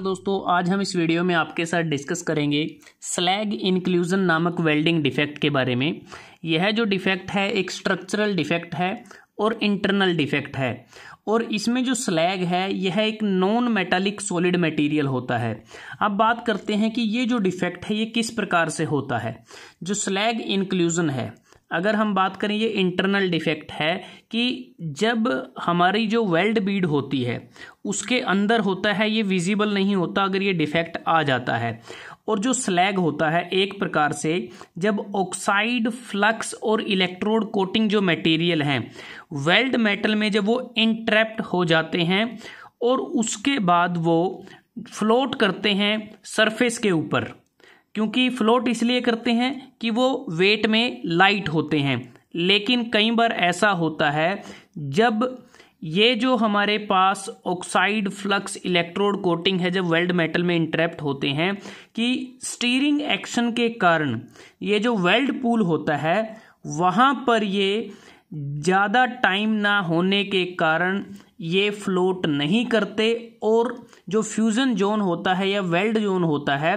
दोस्तों आज हम इस वीडियो में आपके साथ डिस्कस करेंगे स्लैग इंक्लूजन नामक वेल्डिंग डिफेक्ट के बारे में यह जो डिफेक्ट है एक स्ट्रक्चरल डिफेक्ट है और इंटरनल डिफेक्ट है और इसमें जो स्लैग है यह एक नॉन मेटालिक सॉलिड मटेरियल होता है अब बात करते हैं कि ये जो डिफेक्ट है ये किस प्रकार से होता है जो स्लैग इंक्लूजन है अगर हम बात करें ये इंटरनल डिफेक्ट है कि जब हमारी जो वेल्ड बीड होती है उसके अंदर होता है ये विजिबल नहीं होता अगर ये डिफेक्ट आ जाता है और जो स्लैग होता है एक प्रकार से जब ऑक्साइड फ्लक्स और इलेक्ट्रोड कोटिंग जो मटेरियल हैं वेल्ड मेटल में जब वो इंट्रैप्ट हो जाते हैं और उसके बाद वो फ्लोट करते हैं सरफेस के ऊपर क्योंकि फ्लोट इसलिए करते हैं कि वो वेट में लाइट होते हैं लेकिन कई बार ऐसा होता है जब ये जो हमारे पास ऑक्साइड फ्लक्स इलेक्ट्रोड कोटिंग है जब वेल्ड मेटल में इंटरेप्ट होते हैं कि स्टीरिंग एक्शन के कारण ये जो वेल्ड पूल होता है वहाँ पर ये ज़्यादा टाइम ना होने के कारण ये फ्लोट नहीं करते और जो फ्यूज़न जोन होता है या वेल्ड जोन होता है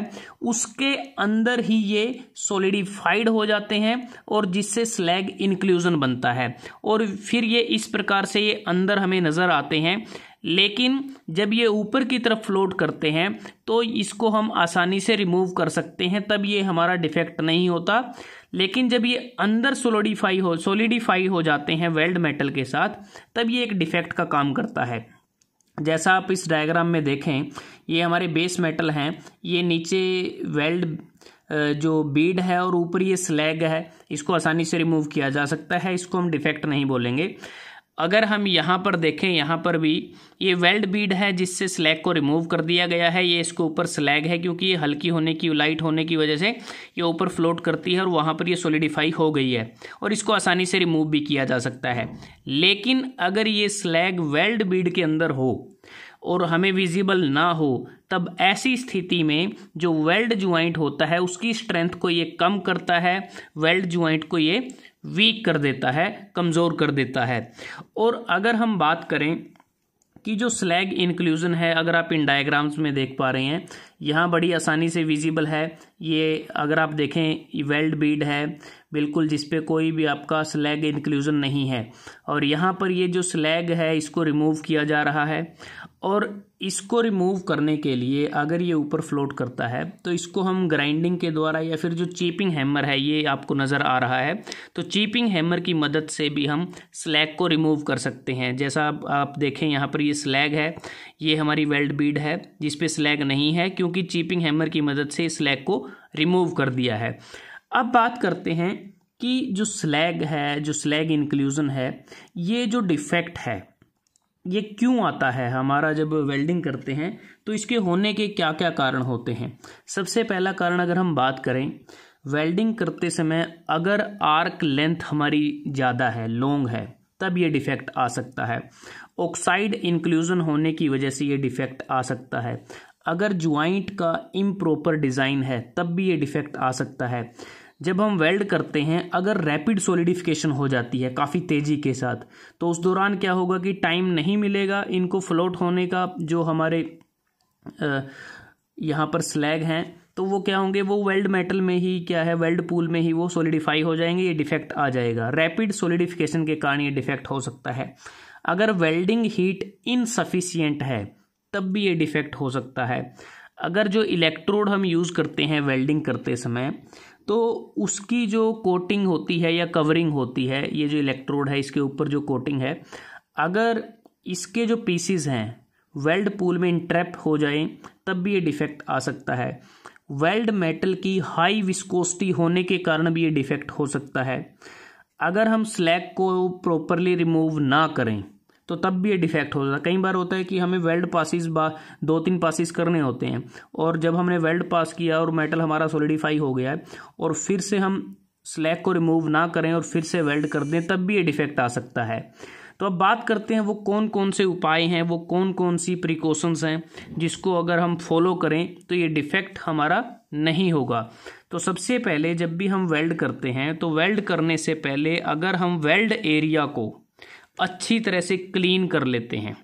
उसके अंदर ही ये सोलिडिफाइड हो जाते हैं और जिससे स्लैग इंक्लूजन बनता है और फिर ये इस प्रकार से ये अंदर हमें नज़र आते हैं लेकिन जब ये ऊपर की तरफ फ्लोट करते हैं तो इसको हम आसानी से रिमूव कर सकते हैं तब ये हमारा डिफेक्ट नहीं होता लेकिन जब ये अंदर सोलोडिफाई हो सोलिडिफाई हो जाते हैं वेल्ड मेटल के साथ तब ये एक डिफेक्ट का काम करता है जैसा आप इस डायग्राम में देखें ये हमारे बेस मेटल हैं ये नीचे वेल्ड जो बीड है और ऊपर ये स्लैग है इसको आसानी से रिमूव किया जा सकता है इसको हम डिफेक्ट नहीं बोलेंगे अगर हम यहाँ पर देखें यहाँ पर भी ये वेल्ड बीड है जिससे स्लैग को रिमूव कर दिया गया है ये इसके ऊपर स्लैग है क्योंकि ये हल्की होने की लाइट होने की वजह से ये ऊपर फ्लोट करती है और वहाँ पर ये सोलिडिफाई हो गई है और इसको आसानी से रिमूव भी किया जा सकता है लेकिन अगर ये स्लैग वेल्ड बीड के अंदर हो और हमें विजिबल ना हो तब ऐसी स्थिति में जो वेल्ड ज्वाइंट होता है उसकी स्ट्रेंथ को ये कम करता है वेल्ड ज्वाइंट को ये वीक कर देता है कमज़ोर कर देता है और अगर हम बात करें कि जो स्लैग इंक्लूजन है अगर आप इन डायग्राम्स में देख पा रहे हैं यहाँ बड़ी आसानी से विजिबल है ये अगर आप देखें वेल्ड बीड है बिल्कुल जिस पे कोई भी आपका स्लैग इंक्लूजन नहीं है और यहाँ पर ये जो स्लैग है इसको रिमूव किया जा रहा है और इसको रिमूव करने के लिए अगर ये ऊपर फ्लोट करता है तो इसको हम ग्राइंडिंग के द्वारा या फिर जो चीपिंग हैमर है ये आपको नज़र आ रहा है तो चीपिंग हैमर की मदद से भी हम स्लैग को रिमूव कर सकते हैं जैसा आप, आप देखें यहाँ पर ये स्लैग है ये हमारी वेल्ड बीड है जिस पर स्लैग नहीं है क्योंकि चीपिंग हैमर की मदद से स्लैग को रिमूव कर दिया है अब बात करते हैं कि जो स्लैग है जो स्लैग इंक्लूजन है ये जो डिफेक्ट है ये क्यों आता है हमारा जब वेल्डिंग करते हैं तो इसके होने के क्या क्या कारण होते हैं सबसे पहला कारण अगर हम बात करें वेल्डिंग करते समय अगर आर्क लेंथ हमारी ज़्यादा है लॉन्ग है तब ये डिफेक्ट आ सकता है ऑक्साइड इंक्लूजन होने की वजह से ये डिफेक्ट आ सकता है अगर ज्वाइंट का इम्प्रॉपर डिज़ाइन है तब भी ये डिफेक्ट आ सकता है जब हम वेल्ड करते हैं अगर रैपिड सोलिडिफिकेशन हो जाती है काफ़ी तेज़ी के साथ तो उस दौरान क्या होगा कि टाइम नहीं मिलेगा इनको फ्लोट होने का जो हमारे यहाँ पर स्लैग हैं तो वो क्या होंगे वो वेल्ड मेटल में ही क्या है वेल्ड पूल में ही वो सोलिडिफाई हो जाएंगे ये डिफेक्ट आ जाएगा रैपिड सोलिडिफिकेशन के कारण ये डिफेक्ट हो सकता है अगर वेल्डिंग हीट इनसफिशियंट है तब भी ये डिफेक्ट हो सकता है अगर जो इलेक्ट्रोड हम यूज़ करते हैं वेल्डिंग करते समय तो उसकी जो कोटिंग होती है या कवरिंग होती है ये जो इलेक्ट्रोड है इसके ऊपर जो कोटिंग है अगर इसके जो पीसीज हैं वेल्ड पूल में इंट्रैप हो जाए तब भी ये डिफेक्ट आ सकता है वेल्ड मेटल की हाई विस्कोसिटी होने के कारण भी ये डिफेक्ट हो सकता है अगर हम स्लैग को प्रॉपरली रिमूव ना करें तो तब भी ये डिफेक्ट हो जाता है कई बार होता है कि हमें वेल्ड पासिस दो तीन पासिस करने होते हैं और जब हमने वेल्ड पास किया और मेटल हमारा सोलिडिफाई हो गया है और फिर से हम स्लैग को रिमूव ना करें और फिर से वेल्ड कर दें तब भी ये डिफेक्ट आ सकता है तो अब बात करते हैं वो कौन कौन से उपाय हैं वो कौन कौन सी प्रिकॉशंस हैं जिसको अगर हम फॉलो करें तो ये डिफेक्ट हमारा नहीं होगा तो सबसे पहले जब भी हम वेल्ड करते हैं तो वेल्ड करने से पहले अगर हम वेल्ड एरिया को अच्छी तरह से क्लीन कर लेते हैं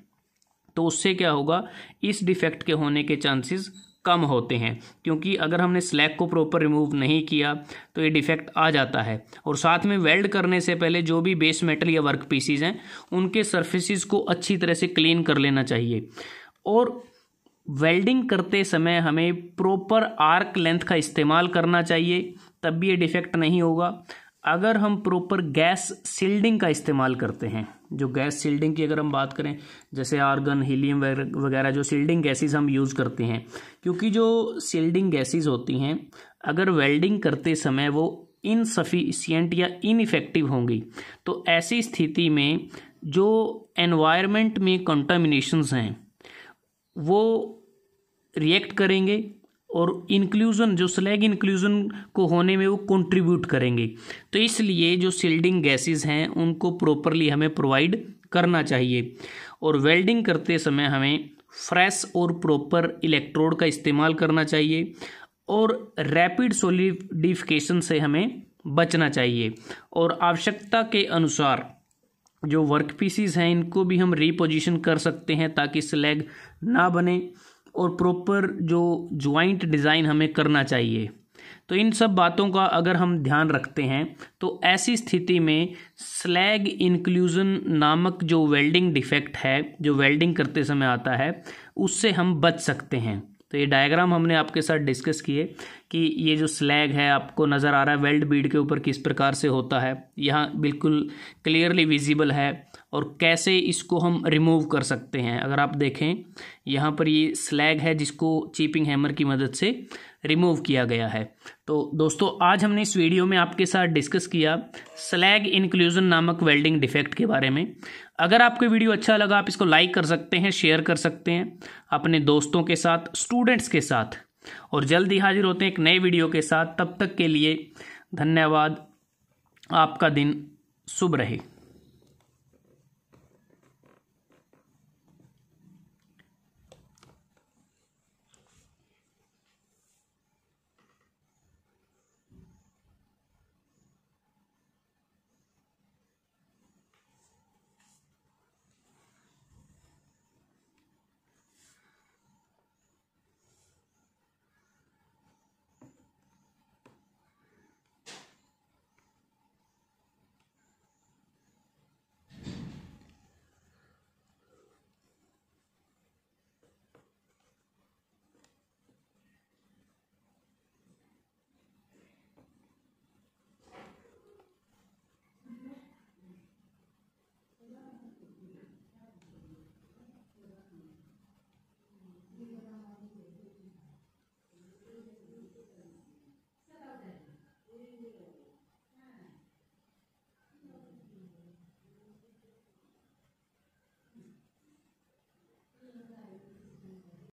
तो उससे क्या होगा इस डिफेक्ट के होने के चांसेस कम होते हैं क्योंकि अगर हमने स्लैग को प्रॉपर रिमूव नहीं किया तो ये डिफेक्ट आ जाता है और साथ में वेल्ड करने से पहले जो भी बेस मेटल या वर्क पीसीज हैं उनके सर्फेसिस को अच्छी तरह से क्लीन कर लेना चाहिए और वेल्डिंग करते समय हमें प्रॉपर आर्क लेंथ का इस्तेमाल करना चाहिए तब भी ये डिफेक्ट नहीं होगा अगर हम प्रॉपर गैस सील्डिंग का इस्तेमाल करते हैं जो गैस सील्डिंग की अगर हम बात करें जैसे आर्गन हीलियम वगैरह जो सील्डिंग गैसेस हम यूज़ करते हैं क्योंकि जो सील्डिंग गैसेस होती हैं अगर वेल्डिंग करते समय वो इनसफिशियंट या इनफेक्टिव होंगी तो ऐसी स्थिति में जो एनवायरनमेंट में कंटामिनेशंस हैं वो रिएक्ट करेंगे और इंक्लूजन जो स्लैग इंक्लूजन को होने में वो कंट्रीब्यूट करेंगे तो इसलिए जो सील्डिंग गैसेस हैं उनको प्रॉपरली हमें प्रोवाइड करना चाहिए और वेल्डिंग करते समय हमें फ्रेश और प्रॉपर इलेक्ट्रोड का इस्तेमाल करना चाहिए और रैपिड सोलिडिफिकेशन से हमें बचना चाहिए और आवश्यकता के अनुसार जो वर्क पीसीज हैं इनको भी हम रिपोजिशन कर सकते हैं ताकि स्लैग ना बने और प्रॉपर जो ज्वाइंट डिज़ाइन हमें करना चाहिए तो इन सब बातों का अगर हम ध्यान रखते हैं तो ऐसी स्थिति में स्लैग इंक्लूजन नामक जो वेल्डिंग डिफेक्ट है जो वेल्डिंग करते समय आता है उससे हम बच सकते हैं तो ये डायग्राम हमने आपके साथ डिस्कस किए कि ये जो स्लैग है आपको नज़र आ रहा है वेल्ड बीड के ऊपर किस प्रकार से होता है यहाँ बिल्कुल क्लियरली विजिबल है और कैसे इसको हम रिमूव कर सकते हैं अगर आप देखें यहाँ पर ये स्लैग है जिसको चीपिंग हैमर की मदद से रिमूव किया गया है तो दोस्तों आज हमने इस वीडियो में आपके साथ डिस्कस किया स्लैग इंक्लूजन नामक वेल्डिंग डिफेक्ट के बारे में अगर आपको वीडियो अच्छा लगा आप इसको लाइक कर सकते हैं शेयर कर सकते हैं अपने दोस्तों के साथ स्टूडेंट्स के साथ और जल्द ही हाजिर होते हैं एक नए वीडियो के साथ तब तक के लिए धन्यवाद आपका दिन शुभ रहे